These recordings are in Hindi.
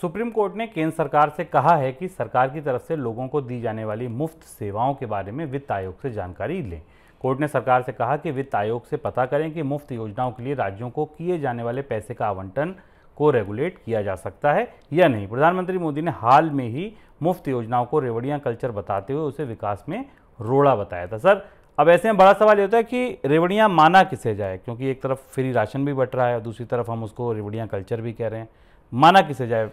सुप्रीम कोर्ट ने केंद्र सरकार से कहा है कि सरकार की तरफ से लोगों को दी जाने वाली मुफ्त सेवाओं के बारे में वित्त आयोग से जानकारी लें कोर्ट ने सरकार से कहा कि वित्त आयोग से पता करें कि मुफ्त योजनाओं के लिए राज्यों को किए जाने वाले पैसे का आवंटन को रेगुलेट किया जा सकता है या नहीं प्रधानमंत्री मोदी ने हाल में ही मुफ्त योजनाओं को रेवड़ियाँ कल्चर बताते हुए उसे विकास में रोड़ा बताया था सर अब ऐसे में बड़ा सवाल ये होता है कि रेवड़ियाँ माना किसे जाए क्योंकि एक तरफ फ्री राशन भी बट रहा है दूसरी तरफ हम उसको रेवड़ियाँ कल्चर भी कह रहे हैं माना किसे जाए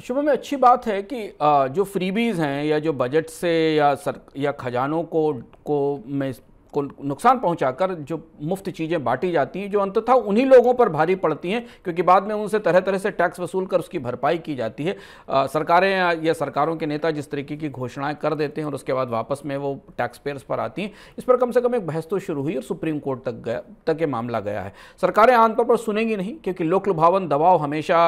शुभम में अच्छी बात है कि जो फ्रीबीज़ हैं या जो बजट से या सर या खजानों को को में को नुकसान पहुंचाकर जो मुफ्त चीज़ें बांटी जाती हैं जो अंततः उन्हीं लोगों पर भारी पड़ती हैं क्योंकि बाद में उनसे तरह तरह से टैक्स वसूल कर उसकी भरपाई की जाती है आ, सरकारें या सरकारों के नेता जिस तरीके की घोषणाएं कर देते हैं और उसके बाद वापस में वो टैक्स पेयर्स पर आती हैं इस पर कम से कम एक बहस तो शुरू हुई और सुप्रीम कोर्ट तक गया तक ये मामला गया है सरकारें आमतौर पर सुनेंगी नहीं क्योंकि लोक लुभावन दबाव हमेशा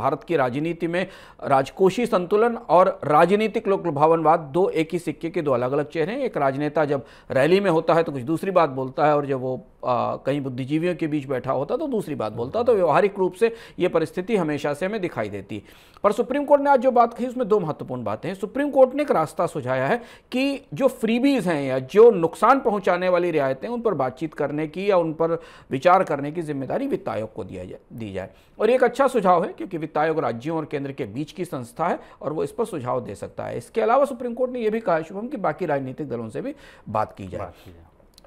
भारत की राजनीति में राजकोषीय संतुलन और राजनीतिक लोक लुभावनवाद दो एक ही सिक्के के दो अलग अलग चेहरे हैं एक राजनेता जब रैली में होता है तो कुछ दूसरी बात बोलता है और जब वो आ, कहीं बुद्धिजीवियों के बीच बैठा होता तो दूसरी बात बोलता तो व्यवहारिक रूप से ये परिस्थिति हमेशा से हमें दिखाई देती पर सुप्रीम कोर्ट ने आज जो बात कही उसमें दो महत्वपूर्ण बातें हैं सुप्रीम कोर्ट ने एक रास्ता सुझाया है कि जो फ्रीबीज हैं या जो नुकसान पहुंचाने वाली रियायतें उन पर बातचीत करने की या उन पर विचार करने की जिम्मेदारी वित्त आयोग को दिया जाए दी जाए और एक अच्छा सुझाव है क्योंकि वित्त आयोग राज्यों और केंद्र के बीच की संस्था है और वो इस पर सुझाव दे सकता है इसके अलावा सुप्रीम कोर्ट ने यह भी कहा शुभम कि बाकी राजनीतिक दलों से भी बात की जाए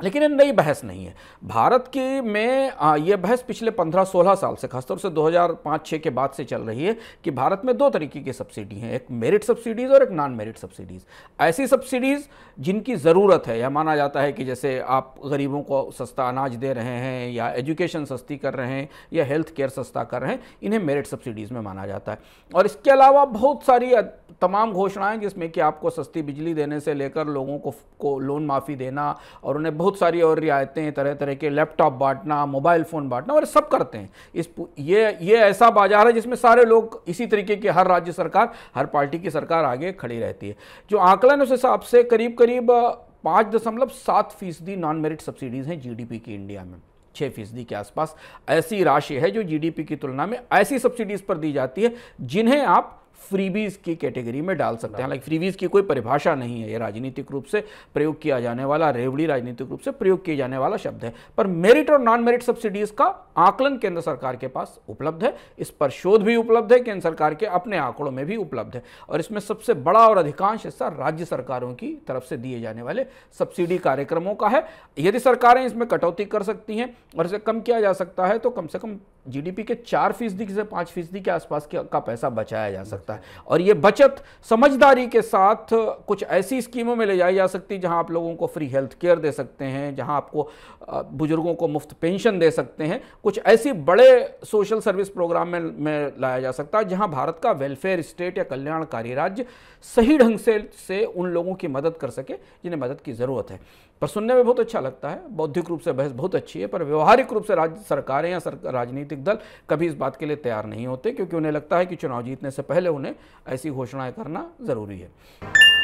लेकिन ये नई बहस नहीं है भारत की में ये बहस पिछले 15-16 साल से खासतौर से 2005-6 के बाद से चल रही है कि भारत में दो तरीके की सब्सिडी हैं एक मेरिट सब्सिडीज़ और एक नॉन मेरिट सब्सिडीज़ ऐसी सब्सिडीज़ जिनकी ज़रूरत है यह माना जाता है कि जैसे आप गरीबों को सस्ता अनाज दे रहे हैं या एजुकेशन सस्ती कर रहे हैं या हेल्थ केयर सस्ता कर रहे हैं इन्हें मेरिट सब्सिडीज़ में माना जाता है और इसके अलावा बहुत सारी तमाम घोषणाएं जिसमें कि आपको सस्ती बिजली देने से लेकर लोगों को को लोन माफ़ी देना और उन्हें बहुत सारी और रियायतें तरह तरह के लैपटॉप बांटना मोबाइल फ़ोन बांटना और सब करते हैं इस ये ये ऐसा बाजार है जिसमें सारे लोग इसी तरीके की हर राज्य सरकार हर पार्टी की सरकार आगे खड़ी रहती है जो आंकलन उस हिसाब से करीब करीब पाँच दशमलव सात फीसदी नॉन मेरिट सब्सिडीज़ हैं जीडीपी की इंडिया में छः फीसदी के आसपास ऐसी राशि है जो जीडीपी की तुलना में ऐसी सब्सिडीज़ पर दी जाती है जिन्हें आप फ्रीबीज की कैटेगरी में डाल सकते हैं हालांकि फ्रीबीज की कोई परिभाषा नहीं है ये राजनीतिक रूप से प्रयोग किया जाने वाला रेवड़ी राजनीतिक रूप से प्रयोग किया जाने वाला शब्द है पर मेरिट और नॉन मेरिट सब्सिडीज का आकलन केंद्र सरकार के पास उपलब्ध है इस पर शोध भी उपलब्ध है केंद्र सरकार के अपने आंकड़ों में भी उपलब्ध है और इसमें सबसे बड़ा और अधिकांश हिस्सा राज्य सरकारों की तरफ से दिए जाने वाले सब्सिडी कार्यक्रमों का है यदि सरकारें इसमें कटौती कर सकती हैं और इसे कम किया जा सकता है तो कम से कम जीडीपी के चार फीसदी से पाँच फीसदी के आसपास के का पैसा बचाया जा सकता है और ये बचत समझदारी के साथ कुछ ऐसी स्कीमों में ले जाई जा सकती है जहाँ आप लोगों को फ्री हेल्थ केयर दे सकते हैं जहाँ आपको बुजुर्गों को मुफ्त पेंशन दे सकते हैं कुछ ऐसी बड़े सोशल सर्विस प्रोग्राम में, में लाया जा सकता है जहाँ भारत का वेलफेयर स्टेट या कल्याणकारी राज्य सही ढंग से, से उन लोगों की मदद कर सके जिन्हें मदद की ज़रूरत है पर सुनने में बहुत अच्छा लगता है बौद्धिक रूप से बहस बहुत अच्छी है पर व्यवहारिक रूप से राज्य सरकारें या सरकार राजनीतिक दल कभी इस बात के लिए तैयार नहीं होते क्योंकि उन्हें लगता है कि चुनाव जीतने से पहले उन्हें ऐसी घोषणाएं करना ज़रूरी है